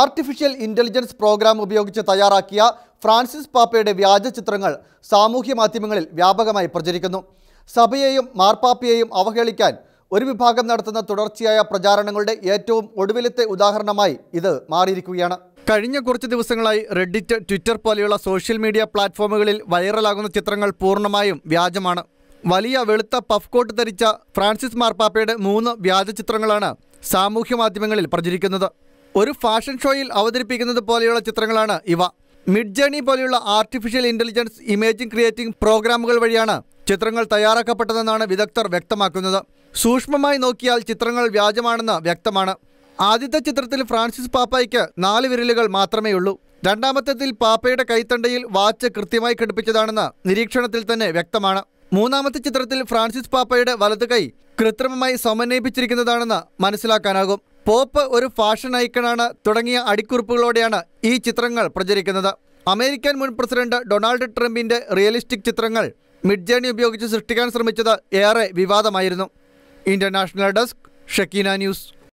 artificial intelligence programme ഉപയോഗിച്ച് തയ്യാറാക്കിയ Francis പാപ്പയുടെ വ്യാജ ചിത്രങ്ങൾ സാമൂഹ്യ മാധ്യമങ്ങളിൽ വ്യാപകമായി പ്രചരിക്കുന്നു സഭയെയും മാർപ്പാപ്പയെയും അവഹേളിക്കാൻ ഒരു വിഭാഗം നടത്തുന്ന തുടർച്ചയായ പ്രചാരണങ്ങളുടെ ഏറ്റവും ഒടുവിലത്തെ ഉദാഹരണമായി ഇത് മാറിയിരിക്കുകയാണ് കഴിഞ്ഞ കുറച്ച് ദിവസങ്ങളായി റെഡിറ്റ് ട്വിറ്റർ പോലെയുള്ള സോഷ്യൽ മീഡിയ പ്ലാറ്റ്ഫോമുകളിൽ വൈറലാകുന്ന ചിത്രങ്ങൾ പൂർണ്ണമായും വ്യാജമാണ് വലിയ വെളുത്ത പഫ് കോട്ട് ധരിച്ച ഫ്രാൻസിസ് മാർപ്പാപ്പയുടെ മൂന്ന് വ്യാജ ചിത്രങ്ങളാണ് സാമൂഹ്യ മാധ്യമങ്ങളിൽ പ്രചരിക്കുന്നത് ഒരു ഫാഷൻ ഷോയിൽ അവതരിപ്പിക്കുന്നത് പോലെയുള്ള ചിത്രങ്ങളാണ് ഇവ മിഡ് ജേണി പോലെയുള്ള ആർട്ടിഫിഷ്യൽ ഇന്റലിജൻസ് ഇമേജിംഗ് ക്രിയേറ്റിംഗ് പ്രോഗ്രാമുകൾ വഴിയാണ് ചിത്രങ്ങൾ തയ്യാറാക്കപ്പെട്ടതെന്നാണ് വിദഗ്ധർ വ്യക്തമാക്കുന്നത് സൂക്ഷ്മമായി നോക്കിയാൽ ചിത്രങ്ങൾ വ്യാജമാണെന്ന് വ്യക്തമാണ് ആദ്യത്തെ ചിത്രത്തിൽ ഫ്രാൻസിസ് പാപ്പയ്ക്ക് നാല് വിരലുകൾ മാത്രമേ ഉള്ളൂ രണ്ടാമത്തേതിൽ പാപ്പയുടെ കൈത്തണ്ടയിൽ വാച്ച് കൃത്യമായി ഘടിപ്പിച്ചതാണെന്ന് നിരീക്ഷണത്തിൽ തന്നെ വ്യക്തമാണ് മൂന്നാമത്തെ ചിത്രത്തിൽ ഫ്രാൻസിസ് പാപ്പയുടെ വലതു കൈ കൃത്രിമമായി സമന്വയിപ്പിച്ചിരിക്കുന്നതാണെന്ന് മനസ്സിലാക്കാനാകും പോപ്പ് ഒരു ഫാഷൻ ഐക്കണാണ് തുടങ്ങിയ അടിക്കുറിപ്പുകളോടെയാണ് ഈ ചിത്രങ്ങൾ പ്രചരിക്കുന്നത് അമേരിക്കൻ മുൻ പ്രസിഡന്റ് ഡൊണാൾഡ് ട്രംപിന്റെ റിയലിസ്റ്റിക് ചിത്രങ്ങൾ മിഡ്ജേണി ഉപയോഗിച്ച് സൃഷ്ടിക്കാൻ ശ്രമിച്ചത് ഏറെ വിവാദമായിരുന്നു ഇന്റർനാഷണൽ ഡെസ്ക് ഷക്കീന ന്യൂസ്